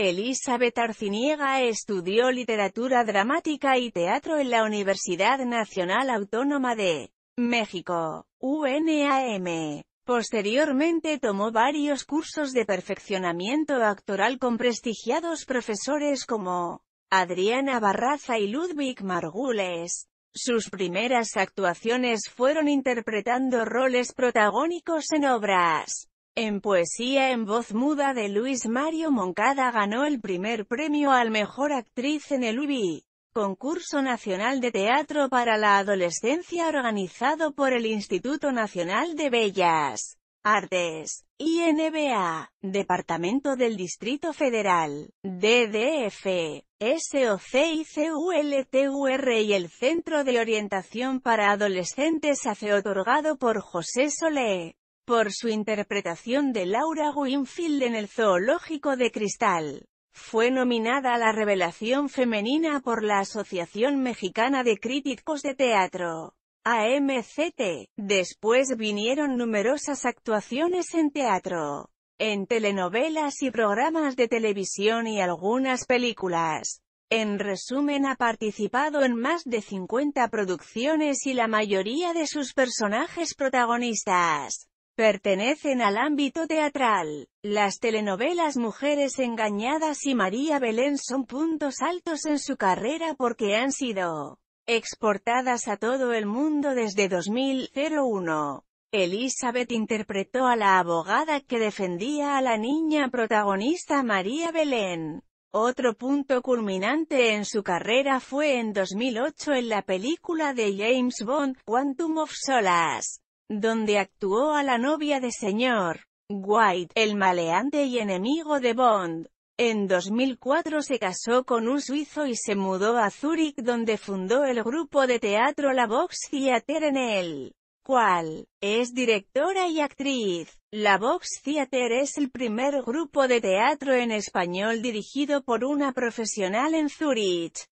Elizabeth Arciniega estudió literatura dramática y teatro en la Universidad Nacional Autónoma de México, UNAM. Posteriormente tomó varios cursos de perfeccionamiento actoral con prestigiados profesores como Adriana Barraza y Ludwig Margules. Sus primeras actuaciones fueron interpretando roles protagónicos en obras en poesía en voz muda de Luis Mario Moncada ganó el primer premio al Mejor Actriz en el UBI, concurso nacional de teatro para la adolescencia organizado por el Instituto Nacional de Bellas Artes, INBA, Departamento del Distrito Federal, DDF, SOC y y el Centro de Orientación para Adolescentes hace otorgado por José Solé por su interpretación de Laura Winfield en el Zoológico de Cristal. Fue nominada a la Revelación Femenina por la Asociación Mexicana de Críticos de Teatro, AMCT. Después vinieron numerosas actuaciones en teatro, en telenovelas y programas de televisión y algunas películas. En resumen ha participado en más de 50 producciones y la mayoría de sus personajes protagonistas Pertenecen al ámbito teatral. Las telenovelas Mujeres Engañadas y María Belén son puntos altos en su carrera porque han sido exportadas a todo el mundo desde 2001. Elizabeth interpretó a la abogada que defendía a la niña protagonista María Belén. Otro punto culminante en su carrera fue en 2008 en la película de James Bond, Quantum of Solace donde actuó a la novia de señor White, el maleante y enemigo de Bond. En 2004 se casó con un suizo y se mudó a Zúrich donde fundó el grupo de teatro La Vox Theater en él. cual es directora y actriz. La Vox Theater es el primer grupo de teatro en español dirigido por una profesional en Zúrich.